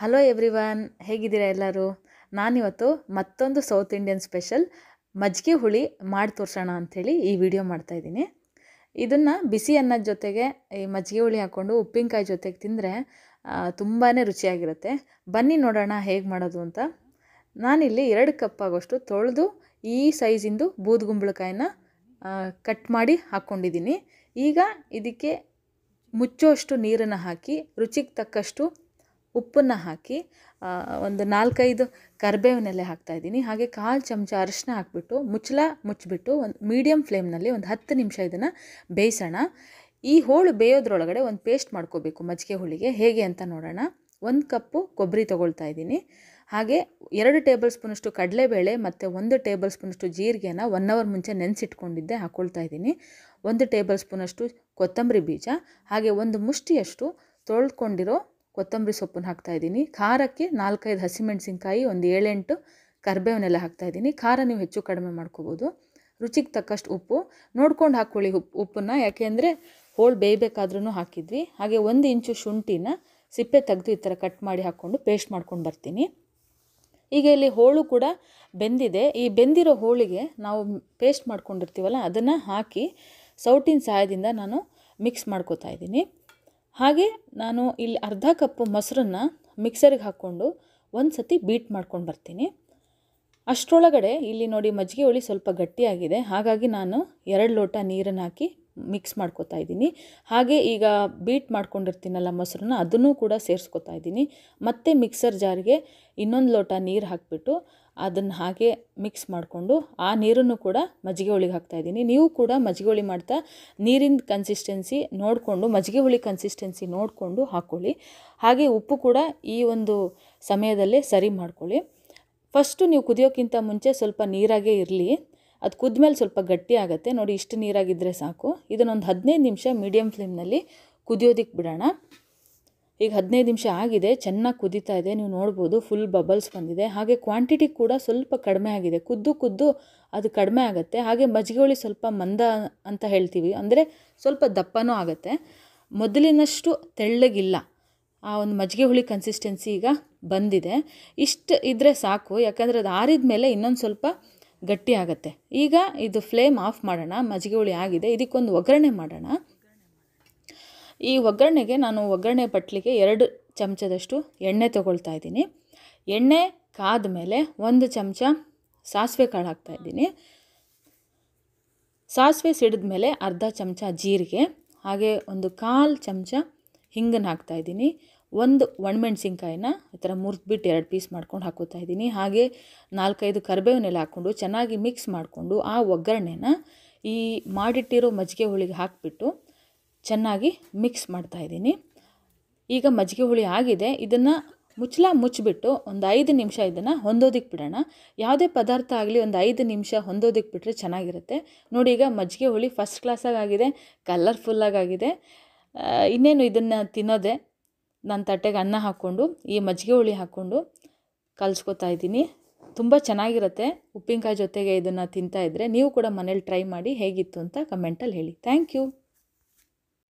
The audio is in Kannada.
ಹಲೋ ಎವ್ರಿವನ್ ಹೇಗಿದ್ದೀರಾ ಎಲ್ಲರೂ ನಾನಿವತ್ತು ಮತ್ತೊಂದು ಸೌತ್ ಇಂಡಿಯನ್ ಸ್ಪೆಷಲ್ ಮಜ್ಜಿಗೆ ಹುಳಿ ಮಾಡಿ ತೋರಿಸೋಣ ಅಂಥೇಳಿ ಈ ವಿಡಿಯೋ ಮಾಡ್ತಾಯಿದ್ದೀನಿ ಇದನ್ನು ಬಿಸಿ ಅನ್ನದ ಜೊತೆಗೆ ಈ ಮಜ್ಜಿಗೆ ಹುಳಿ ಹಾಕ್ಕೊಂಡು ಉಪ್ಪಿನಕಾಯಿ ಜೊತೆಗೆ ತಿಂದರೆ ತುಂಬಾ ರುಚಿಯಾಗಿರುತ್ತೆ ಬನ್ನಿ ನೋಡೋಣ ಹೇಗೆ ಮಾಡೋದು ಅಂತ ನಾನಿಲ್ಲಿ ಎರಡು ಕಪ್ ಆಗೋಷ್ಟು ತೊಳೆದು ಈ ಸೈಜಿಂದು ಬೂದ್ಗುಂಬಳಕಾಯಿನ ಕಟ್ ಮಾಡಿ ಹಾಕ್ಕೊಂಡಿದ್ದೀನಿ ಈಗ ಇದಕ್ಕೆ ಮುಚ್ಚೋಷ್ಟು ನೀರನ್ನು ಹಾಕಿ ರುಚಿಗೆ ತಕ್ಕಷ್ಟು ಉಪ್ಪನ್ನು ಹಾಕಿ ಒಂದು ನಾಲ್ಕೈದು ಹಾಕ್ತಾ ಇದ್ದೀನಿ ಹಾಗೆ ಕಾಲು ಚಮಚ ಅರಿಶಿನ ಹಾಕ್ಬಿಟ್ಟು ಮುಚ್ಚಲ ಮುಚ್ಚಿಬಿಟ್ಟು ಒಂದು ಮೀಡಿಯಮ್ ಫ್ಲೇಮ್ನಲ್ಲಿ ಒಂದು ಹತ್ತು ನಿಮಿಷ ಇದನ್ನು ಬೇಯಿಸೋಣ ಈ ಹೋಳು ಬೇಯೋದ್ರೊಳಗಡೆ ಒಂದು ಪೇಸ್ಟ್ ಮಾಡ್ಕೋಬೇಕು ಮಜ್ಜಿಗೆ ಹೋಳಿಗೆ ಹೇಗೆ ಅಂತ ನೋಡೋಣ ಒಂದು ಕಪ್ಪು ಕೊಬ್ಬರಿ ತೊಗೊಳ್ತಾ ಇದ್ದೀನಿ ಹಾಗೆ ಎರಡು ಟೇಬಲ್ ಸ್ಪೂನಷ್ಟು ಕಡಲೆಬೇಳೆ ಮತ್ತು ಒಂದು ಟೇಬಲ್ ಸ್ಪೂನಷ್ಟು ಜೀರಿಗೆನ ಒನ್ ಅವರ್ ಮುಂಚೆ ನೆನೆಸಿಟ್ಕೊಂಡಿದ್ದೆ ಹಾಕ್ಕೊಳ್ತಾ ಇದ್ದೀನಿ ಒಂದು ಟೇಬಲ್ ಸ್ಪೂನಷ್ಟು ಕೊತ್ತಂಬರಿ ಬೀಜ ಹಾಗೆ ಒಂದು ಮುಷ್ಟಿಯಷ್ಟು ತೊಳ್ಕೊಂಡಿರೋ ಕೊತ್ತಂಬರಿ ಸೊಪ್ಪನ್ನು ಹಾಕ್ತಾಯಿದ್ದೀನಿ ಖಾರಕ್ಕೆ ನಾಲ್ಕೈದು ಹಸಿಮೆಣಸಿನ್ಕಾಯಿ ಒಂದು ಏಳೆಂಟು ಕರಿಬೇವನ್ನೆಲ್ಲ ಹಾಕ್ತಾಯಿದ್ದೀನಿ ಖಾರ ನೀವು ಹೆಚ್ಚು ಕಡಿಮೆ ಮಾಡ್ಕೋಬೋದು ರುಚಿಗೆ ತಕ್ಕಷ್ಟು ಉಪ್ಪು ನೋಡ್ಕೊಂಡು ಹಾಕ್ಕೊಳ್ಳಿ ಉಪ್ಪು ಉಪ್ಪನ್ನು ಅಂದರೆ ಹೋಳು ಬೇಯಬೇಕಾದ್ರೂ ಹಾಕಿದ್ವಿ ಹಾಗೆ ಒಂದು ಇಂಚು ಶುಂಠಿನ ಸಿಪ್ಪೆ ತೆಗೆದು ಈ ಥರ ಕಟ್ ಮಾಡಿ ಹಾಕ್ಕೊಂಡು ಪೇಸ್ಟ್ ಮಾಡ್ಕೊಂಡು ಬರ್ತೀನಿ ಈಗ ಇಲ್ಲಿ ಹೋಳು ಕೂಡ ಬೆಂದಿದೆ ಈ ಬೆಂದಿರೋ ಹೋಳಿಗೆ ನಾವು ಪೇಸ್ಟ್ ಮಾಡ್ಕೊಂಡಿರ್ತೀವಲ್ಲ ಅದನ್ನು ಹಾಕಿ ಸೌಟಿನ ಸಹಾಯದಿಂದ ನಾನು ಮಿಕ್ಸ್ ಮಾಡ್ಕೋತಾ ಇದ್ದೀನಿ ಹಾಗೆ ನಾನು ಇಲ್ಲಿ ಅರ್ಧ ಕಪ್ಪು ಮೊಸರನ್ನ ಮಿಕ್ಸರಿಗೆ ಹಾಕ್ಕೊಂಡು ಒಂದು ಸತಿ ಬೀಟ್ ಮಾಡ್ಕೊಂಡು ಬರ್ತೀನಿ ಅಷ್ಟರೊಳಗಡೆ ಇಲ್ಲಿ ನೋಡಿ ಮಜ್ಜಿಗೆ ಹುಳಿ ಸ್ವಲ್ಪ ಗಟ್ಟಿಯಾಗಿದೆ ಹಾಗಾಗಿ ನಾನು ಎರಡು ಲೋಟ ನೀರನ್ನು ಹಾಕಿ ಮಿಕ್ಸ್ ಮಾಡ್ಕೋತಾ ಇದ್ದೀನಿ ಹಾಗೆ ಈಗ ಬೀಟ್ ಮಾಡ್ಕೊಂಡಿರ್ತೀನಲ್ಲ ಮೊಸರನ್ನ ಅದನ್ನು ಕೂಡ ಸೇರಿಸ್ಕೊತಾ ಇದ್ದೀನಿ ಮತ್ತೆ ಮಿಕ್ಸರ್ ಜಾರಿಗೆ ಇನ್ನೊಂದು ಲೋಟ ನೀರು ಹಾಕಿಬಿಟ್ಟು ಅದನ್ನು ಹಾಗೆ ಮಿಕ್ಸ್ ಮಾಡಿಕೊಂಡು ಆ ನೀರನ್ನು ಕೂಡ ಮಜ್ಜಿಗೆ ಹುಳಿಗೆ ಇದ್ದೀನಿ ನೀವು ಕೂಡ ಮಜ್ಜಿಗೆ ಹುಳಿ ಮಾಡ್ತಾ ನೀರಿನ ಕನ್ಸಿಸ್ಟೆನ್ಸಿ ನೋಡಿಕೊಂಡು ಮಜ್ಜಿಗೆ ಹುಳಿ ಕನ್ಸಿಸ್ಟೆನ್ಸಿ ನೋಡಿಕೊಂಡು ಹಾಕ್ಕೊಳ್ಳಿ ಹಾಗೆ ಉಪ್ಪು ಕೂಡ ಈ ಒಂದು ಸಮಯದಲ್ಲೇ ಸರಿ ಮಾಡ್ಕೊಳ್ಳಿ ಫಸ್ಟು ನೀವು ಕುದಿಯೋಕ್ಕಿಂತ ಮುಂಚೆ ಸ್ವಲ್ಪ ನೀರಾಗೇ ಇರಲಿ ಅದು ಕುದ್ಮೇಲೆ ಸ್ವಲ್ಪ ಗಟ್ಟಿ ಆಗುತ್ತೆ ನೋಡಿ ಇಷ್ಟು ನೀರಾಗಿದ್ದರೆ ಸಾಕು ಇದನ್ನೊಂದು ಹದಿನೈದು ನಿಮಿಷ ಮೀಡಿಯಂ ಫ್ಲೇಮ್ನಲ್ಲಿ ಕುದಿಯೋದಕ್ಕೆ ಬಿಡೋಣ ಈಗ ಹದಿನೈದು ನಿಮಿಷ ಆಗಿದೆ ಚೆನ್ನಾಗಿ ಕುದೀತಾ ಇದೆ ನೀವು ನೋಡ್ಬೋದು ಫುಲ್ ಬಬಲ್ಸ್ ಬಂದಿದೆ ಹಾಗೆ ಕ್ವಾಂಟಿಟಿ ಕೂಡ ಸ್ವಲ್ಪ ಕಡಿಮೆ ಆಗಿದೆ ಕುದ್ದು ಕುದ್ದು ಅದು ಕಡಿಮೆ ಆಗುತ್ತೆ ಹಾಗೆ ಮಜ್ಜಿಗೆ ಹುಳಿ ಸ್ವಲ್ಪ ಮಂದ ಅಂತ ಹೇಳ್ತೀವಿ ಅಂದರೆ ಸ್ವಲ್ಪ ದಪ್ಪನೂ ಆಗುತ್ತೆ ಮೊದಲಿನಷ್ಟು ತೆಳ್ಳಗಿಲ್ಲ ಆ ಒಂದು ಮಜ್ಜಿಗೆ ಹುಳಿ ಕನ್ಸಿಸ್ಟೆನ್ಸಿ ಈಗ ಬಂದಿದೆ ಇಷ್ಟು ಇದ್ದರೆ ಸಾಕು ಯಾಕಂದರೆ ಅದು ಆರಿದ ಮೇಲೆ ಇನ್ನೊಂದು ಸ್ವಲ್ಪ ಗಟ್ಟಿ ಆಗುತ್ತೆ ಈಗ ಇದು ಫ್ಲೇಮ್ ಆಫ್ ಮಾಡೋಣ ಮಜ್ಜಿಗೆ ಹುಳಿ ಆಗಿದೆ ಇದಕ್ಕೊಂದು ಒಗ್ಗರಣೆ ಮಾಡೋಣ ಈ ಒಗ್ಗರಣೆಗೆ ನಾನು ಒಗ್ಗರಣೆ ಬಟ್ಲಿಗೆ ಎರಡು ಚಮಚದಷ್ಟು ಎಣ್ಣೆ ತಗೊಳ್ತಾ ಇದ್ದೀನಿ ಎಣ್ಣೆ ಕಾದ ಮೇಲೆ ಒಂದು ಚಮಚ ಸಾಸಿವೆ ಕಾಳು ಹಾಕ್ತಾಯಿದ್ದೀನಿ ಸಾಸಿವೆ ಸಿಡಿದ ಮೇಲೆ ಅರ್ಧ ಚಮಚ ಜೀರಿಗೆ ಹಾಗೆ ಒಂದು ಕಾಲು ಚಮಚ ಹಿಂಗನ್ನು ಹಾಕ್ತಾಯಿದ್ದೀನಿ ಒಂದು ಒಣಮೆಣ್ಸಿನ್ಕಾಯಿನ ಈ ಥರ ಮುರಿದ್ಬಿಟ್ಟು ಎರಡು ಪೀಸ್ ಮಾಡ್ಕೊಂಡು ಹಾಕೋತಾ ಇದ್ದೀನಿ ಹಾಗೆ ನಾಲ್ಕೈದು ಕರಿಬೇವನ್ನೆಲ್ಲ ಹಾಕ್ಕೊಂಡು ಚೆನ್ನಾಗಿ ಮಿಕ್ಸ್ ಮಾಡಿಕೊಂಡು ಆ ಒಗ್ಗರಣೆನ ಈ ಮಾಡಿಟ್ಟಿರೋ ಮಜ್ಜಿಗೆ ಹುಳಿಗೆ ಹಾಕಿಬಿಟ್ಟು ಚೆನ್ನಾಗಿ ಮಿಕ್ಸ್ ಮಾಡ್ತಾ ಈಗ ಮಜ್ಜಿಗೆ ಹುಳಿ ಆಗಿದೆ ಇದನ್ನು ಮುಚ್ಚಲ ಮುಚ್ಚಿಬಿಟ್ಟು ಒಂದು ಐದು ನಿಮಿಷ ಇದನ್ನು ಹೊಂದೋದಕ್ಕೆ ಬಿಡೋಣ ಯಾವುದೇ ಪದಾರ್ಥ ಆಗಲಿ ಒಂದು ಐದು ನಿಮಿಷ ಹೊಂದೋದಕ್ಕೆ ಬಿಟ್ಟರೆ ಚೆನ್ನಾಗಿರುತ್ತೆ ನೋಡಿ ಈಗ ಮಜ್ಜಿಗೆ ಹುಳಿ ಫಸ್ಟ್ ಕ್ಲಾಸಾಗಾಗಿದೆ ಕಲರ್ಫುಲ್ಲಾಗಾಗಿದೆ ಇನ್ನೇನು ಇದನ್ನು ತಿನ್ನೋದೆ ನನ್ನ ತಟ್ಟೆಗೆ ಅನ್ನ ಹಾಕ್ಕೊಂಡು ಈ ಮಜ್ಜಿಗೆ ಹುಳಿ ಹಾಕ್ಕೊಂಡು ಕಲ್ಸ್ಕೊತಾ ಇದ್ದೀನಿ ತುಂಬ ಚೆನ್ನಾಗಿರುತ್ತೆ ಉಪ್ಪಿನಕಾಯಿ ಜೊತೆಗೆ ಇದನ್ನು ತಿಂತಾಯಿದ್ರೆ ನೀವು ಕೂಡ ಮನೇಲಿ ಟ್ರೈ ಮಾಡಿ ಹೇಗಿತ್ತು ಅಂತ ಕಮೆಂಟಲ್ಲಿ ಹೇಳಿ ಥ್ಯಾಂಕ್ ಯು